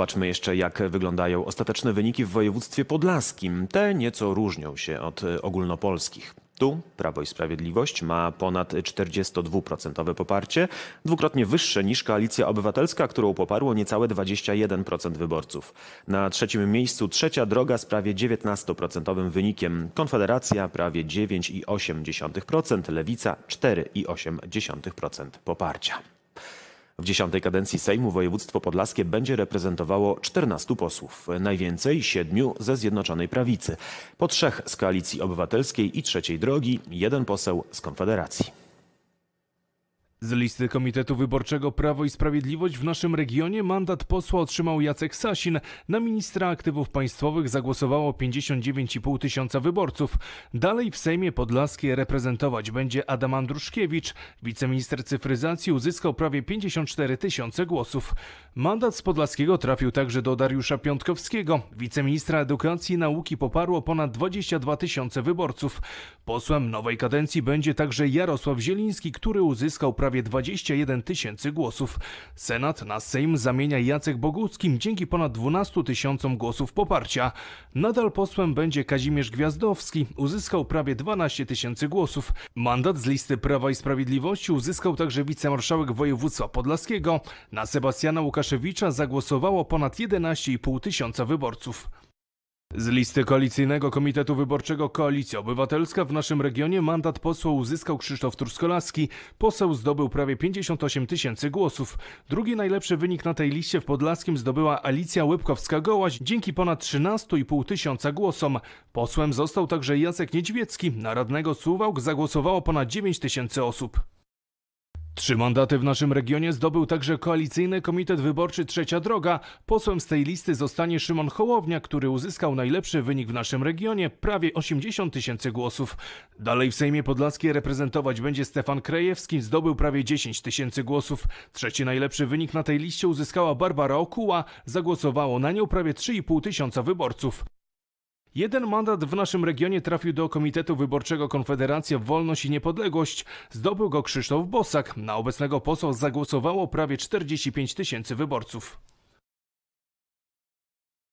Zobaczmy jeszcze, jak wyglądają ostateczne wyniki w województwie podlaskim. Te nieco różnią się od e, ogólnopolskich. Tu Prawo i Sprawiedliwość ma ponad 42% poparcie, dwukrotnie wyższe niż Koalicja Obywatelska, którą poparło niecałe 21% wyborców. Na trzecim miejscu Trzecia Droga z prawie 19% wynikiem, Konfederacja prawie 9,8%, Lewica 4,8% poparcia. W dziesiątej kadencji Sejmu województwo podlaskie będzie reprezentowało 14 posłów, najwięcej siedmiu ze Zjednoczonej Prawicy, po trzech z Koalicji Obywatelskiej i Trzeciej Drogi, jeden poseł z Konfederacji. Z listy Komitetu Wyborczego Prawo i Sprawiedliwość w naszym regionie mandat posła otrzymał Jacek Sasin. Na ministra aktywów państwowych zagłosowało 59,5 tysiąca wyborców. Dalej w Sejmie Podlaskie reprezentować będzie Adam Andruszkiewicz. Wiceminister cyfryzacji uzyskał prawie 54 tysiące głosów. Mandat z Podlaskiego trafił także do Dariusza Piątkowskiego. Wiceministra edukacji i nauki poparło ponad 22 tysiące wyborców. Posłem nowej kadencji będzie także Jarosław Zieliński, który uzyskał prawie prawie 21 tysięcy głosów. Senat na Sejm zamienia Jacek Boguckim dzięki ponad 12 tysiącom głosów poparcia. Nadal posłem będzie Kazimierz Gwiazdowski, uzyskał prawie 12 tysięcy głosów. Mandat z listy Prawa i Sprawiedliwości uzyskał także wicemarszałek województwa podlaskiego. Na Sebastiana Łukaszewicza zagłosowało ponad 11,5 tysiąca wyborców. Z listy Koalicyjnego Komitetu Wyborczego Koalicja Obywatelska w naszym regionie mandat posła uzyskał Krzysztof Truskolaski. Poseł zdobył prawie 58 tysięcy głosów. Drugi najlepszy wynik na tej liście w Podlaskim zdobyła Alicja Łybkowska-Gołaś dzięki ponad 13,5 tysiąca głosom. Posłem został także Jacek Niedźwiecki. Na radnego Suwałk zagłosowało ponad 9 tysięcy osób. Trzy mandaty w naszym regionie zdobył także koalicyjny komitet wyborczy Trzecia Droga. Posłem z tej listy zostanie Szymon Hołownia, który uzyskał najlepszy wynik w naszym regionie, prawie 80 tysięcy głosów. Dalej w Sejmie Podlaskiej reprezentować będzie Stefan Krejewski, zdobył prawie 10 tysięcy głosów. Trzeci najlepszy wynik na tej liście uzyskała Barbara Okuła, zagłosowało na nią prawie 3,5 tysiąca wyborców. Jeden mandat w naszym regionie trafił do Komitetu Wyborczego Konfederacja Wolność i Niepodległość. Zdobył go Krzysztof Bosak. Na obecnego posła zagłosowało prawie 45 tysięcy wyborców.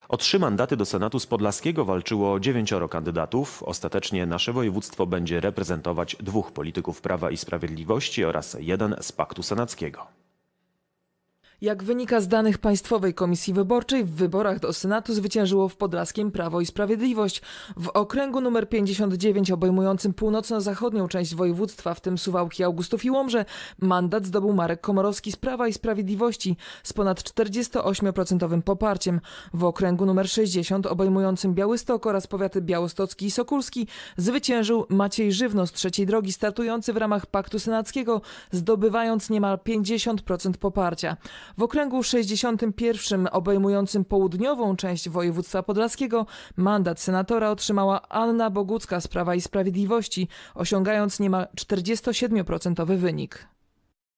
O trzy mandaty do Senatu z Podlaskiego walczyło dziewięcioro kandydatów. Ostatecznie nasze województwo będzie reprezentować dwóch polityków Prawa i Sprawiedliwości oraz jeden z Paktu Senackiego. Jak wynika z danych Państwowej Komisji Wyborczej, w wyborach do Senatu zwyciężyło w Podlaskiem Prawo i Sprawiedliwość. W okręgu nr 59 obejmującym północno-zachodnią część województwa, w tym Suwałki, Augustów i Łomże, mandat zdobył Marek Komorowski z Prawa i Sprawiedliwości z ponad 48% poparciem. W okręgu nr 60 obejmującym Białystok oraz powiaty białostocki i sokulski zwyciężył Maciej Żywno z trzeciej drogi startujący w ramach Paktu Senackiego, zdobywając niemal 50% poparcia. W okręgu 61 obejmującym południową część województwa podlaskiego mandat senatora otrzymała Anna Bogucka z Prawa i Sprawiedliwości, osiągając niemal 47% wynik.